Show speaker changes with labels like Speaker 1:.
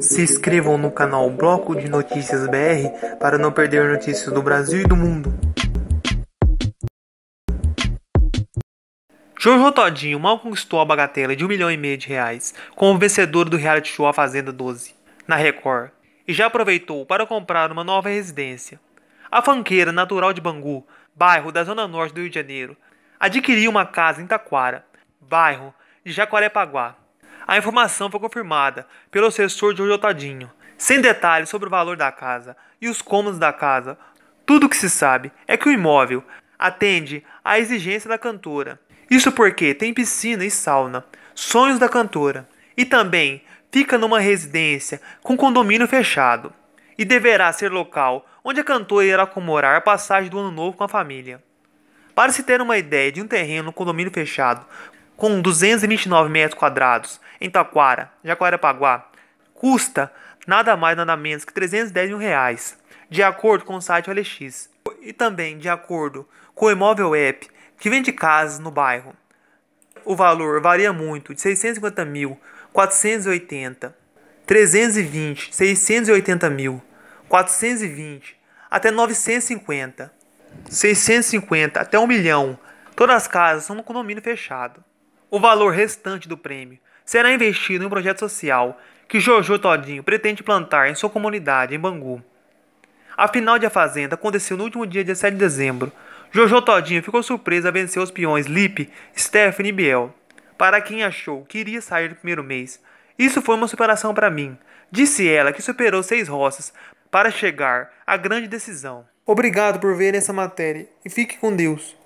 Speaker 1: Se inscrevam no canal Bloco de Notícias BR para não perder notícias do Brasil e do mundo. Jojo Todinho mal conquistou a bagatela de um milhão e meio de reais como vencedor do reality show A Fazenda 12, na Record, e já aproveitou para comprar uma nova residência. A fanqueira natural de Bangu, bairro da zona norte do Rio de Janeiro, adquiriu uma casa em Taquara, bairro de Jacarepaguá, a informação foi confirmada pelo assessor de Tadinho, sem detalhes sobre o valor da casa e os cômodos da casa. Tudo o que se sabe é que o imóvel atende à exigência da cantora. Isso porque tem piscina e sauna, sonhos da cantora, e também fica numa residência com condomínio fechado, e deverá ser local onde a cantora irá comemorar a passagem do ano novo com a família. Para se ter uma ideia de um terreno no condomínio fechado com 229 metros quadrados em Taquara, Jacarepaguá, custa nada mais nada menos que 310 mil reais, de acordo com o site OLX. E também de acordo com o Imóvel App, que vende casas no bairro. O valor varia muito, de 650 mil, 480, 320, 680 mil, 420, até 950, 650, até 1 milhão. Todas as casas são no condomínio fechado. O valor restante do prêmio será investido em um projeto social que Jojo Todinho pretende plantar em sua comunidade em Bangu. A final de A Fazenda aconteceu no último dia 17 de dezembro. Jojo Todinho ficou surpresa a vencer os peões Lipe, Stephanie e Biel. Para quem achou que iria sair do primeiro mês, isso foi uma superação para mim. Disse ela que superou seis roças para chegar à grande decisão. Obrigado por ver essa matéria e fique com Deus.